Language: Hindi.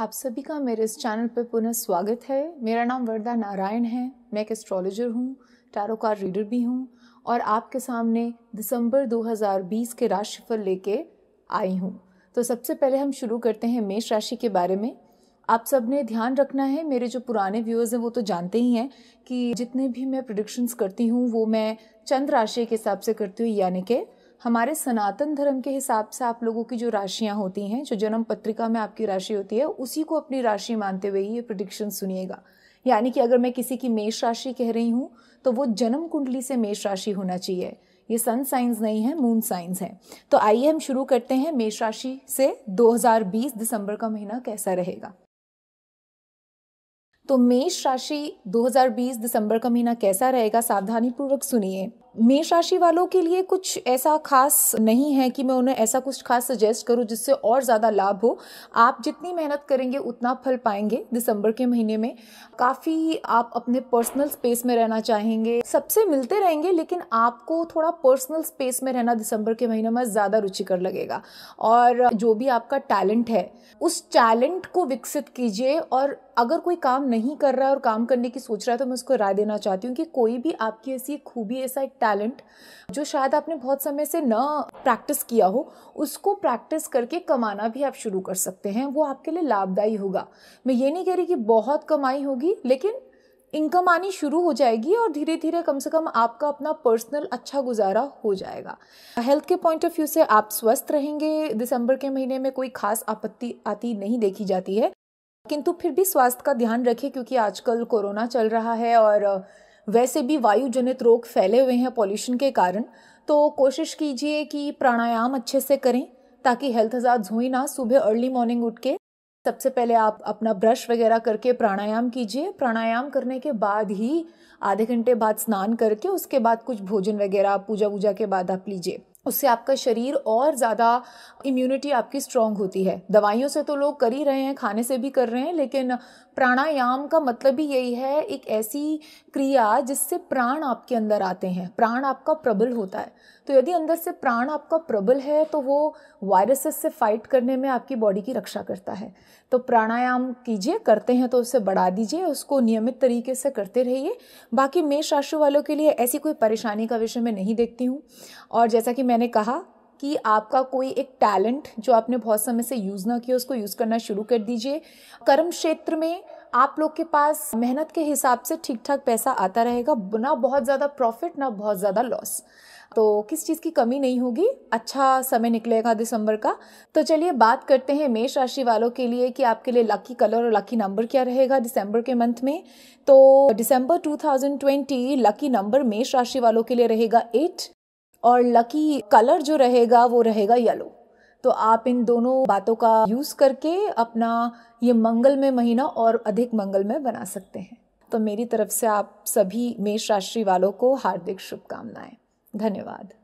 आप सभी का मेरे इस चैनल पर पुनः स्वागत है मेरा नाम वरदा नारायण है मैं एक एस्ट्रोलॉजर हूँ टैरो कार्ड रीडर भी हूँ और आपके सामने दिसंबर 2020 के राशिफल लेके आई हूँ तो सबसे पहले हम शुरू करते हैं मेष राशि के बारे में आप सब ने ध्यान रखना है मेरे जो पुराने व्यूअर्स हैं वो तो जानते ही हैं कि जितने भी मैं प्रोडिक्शंस करती हूँ वो मैं चंद्र राशि के हिसाब से करती हूँ यानी कि हमारे सनातन धर्म के हिसाब से आप लोगों की जो राशियाँ होती हैं जो जन्म पत्रिका में आपकी राशि होती है उसी को अपनी राशि मानते हुए ही ये प्रडिक्शन सुनिएगा यानी कि अगर मैं किसी की मेष राशि कह रही हूँ तो वो जन्म कुंडली से मेष राशि होना चाहिए ये सन साइंस नहीं है मून साइंस है तो आइए हम शुरू करते हैं मेष राशि से 2020 दिसंबर का महीना कैसा रहेगा तो मेष राशि 2020 दिसंबर का महीना कैसा रहेगा सावधानी पूर्वक सुनिए मेष राशि वालों के लिए कुछ ऐसा खास नहीं है कि मैं उन्हें ऐसा कुछ खास सजेस्ट करूं जिससे और ज़्यादा लाभ हो आप जितनी मेहनत करेंगे उतना फल पाएंगे दिसंबर के महीने में काफ़ी आप अपने पर्सनल स्पेस में रहना चाहेंगे सबसे मिलते रहेंगे लेकिन आपको थोड़ा पर्सनल स्पेस में रहना दिसंबर के महीने में ज़्यादा रुचिकर लगेगा और जो भी आपका टैलेंट है उस टैलेंट को विकसित कीजिए और अगर कोई काम नहीं कर रहा है और काम करने की सोच रहा है तो मैं उसको राय देना चाहती हूँ कि कोई भी आपकी ऐसी खूबी ऐसा एक टैलेंट जो शायद आपने बहुत समय से न प्रैक्टिस किया हो उसको प्रैक्टिस करके कमाना भी आप शुरू कर सकते हैं वो आपके लिए लाभदायी होगा मैं ये नहीं कह रही कि बहुत कमाई होगी लेकिन इनकम आनी शुरू हो जाएगी और धीरे धीरे कम से कम आपका अपना पर्सनल अच्छा गुजारा हो जाएगा हेल्थ के पॉइंट ऑफ व्यू से आप स्वस्थ रहेंगे दिसंबर के महीने में कोई खास आपत्ति आती नहीं देखी जाती है किंतु फिर भी स्वास्थ्य का ध्यान रखें क्योंकि आजकल कोरोना चल रहा है और वैसे भी वायु जनित रोग फैले हुए हैं पॉल्यूशन के कारण तो कोशिश कीजिए कि प्राणायाम अच्छे से करें ताकि हेल्थ हजार हुई ना सुबह अर्ली मॉर्निंग उठ के सबसे पहले आप अपना ब्रश वगैरह करके प्राणायाम कीजिए प्राणायाम करने के बाद ही आधे घंटे बाद स्नान करके उसके बाद कुछ भोजन वगैरह पूजा वूजा के बाद आप लीजिए उससे आपका शरीर और ज़्यादा इम्यूनिटी आपकी स्ट्रांग होती है दवाइयों से तो लोग कर ही रहे हैं खाने से भी कर रहे हैं लेकिन प्राणायाम का मतलब ही यही है एक ऐसी क्रिया जिससे प्राण आपके अंदर आते हैं प्राण आपका प्रबल होता है तो यदि अंदर से प्राण आपका प्रबल है तो वो वायरसेस से फाइट करने में आपकी बॉडी की रक्षा करता है तो प्राणायाम कीजिए करते हैं तो उसे बढ़ा दीजिए उसको नियमित तरीके से करते रहिए बाकी मेष राशि वालों के लिए ऐसी कोई परेशानी का विषय मैं नहीं देखती हूँ और जैसा कि मैं मैंने कहा कि आपका कोई एक टैलेंट जो आपने बहुत समय से यूज़ ना किया उसको यूज़ करना शुरू कर दीजिए कर्म क्षेत्र में आप लोग के पास मेहनत के हिसाब से ठीक ठाक पैसा आता रहेगा ना बहुत ज़्यादा प्रॉफिट ना बहुत ज़्यादा लॉस तो किस चीज़ की कमी नहीं होगी अच्छा समय निकलेगा दिसंबर का तो चलिए बात करते हैं मेष राशि वालों के लिए कि आपके लिए लकी कलर और लकी नंबर क्या रहेगा दिसंबर के मंथ में तो दिसंबर 2020 लकी नंबर मेष राशि वालों के लिए रहेगा एट और लकी कलर जो रहेगा वो रहेगा येलो तो आप इन दोनों बातों का यूज़ करके अपना ये मंगलमय महीना और अधिक मंगलमय बना सकते हैं तो मेरी तरफ से आप सभी मेष राशि वालों को हार्दिक शुभकामनाएं धन्यवाद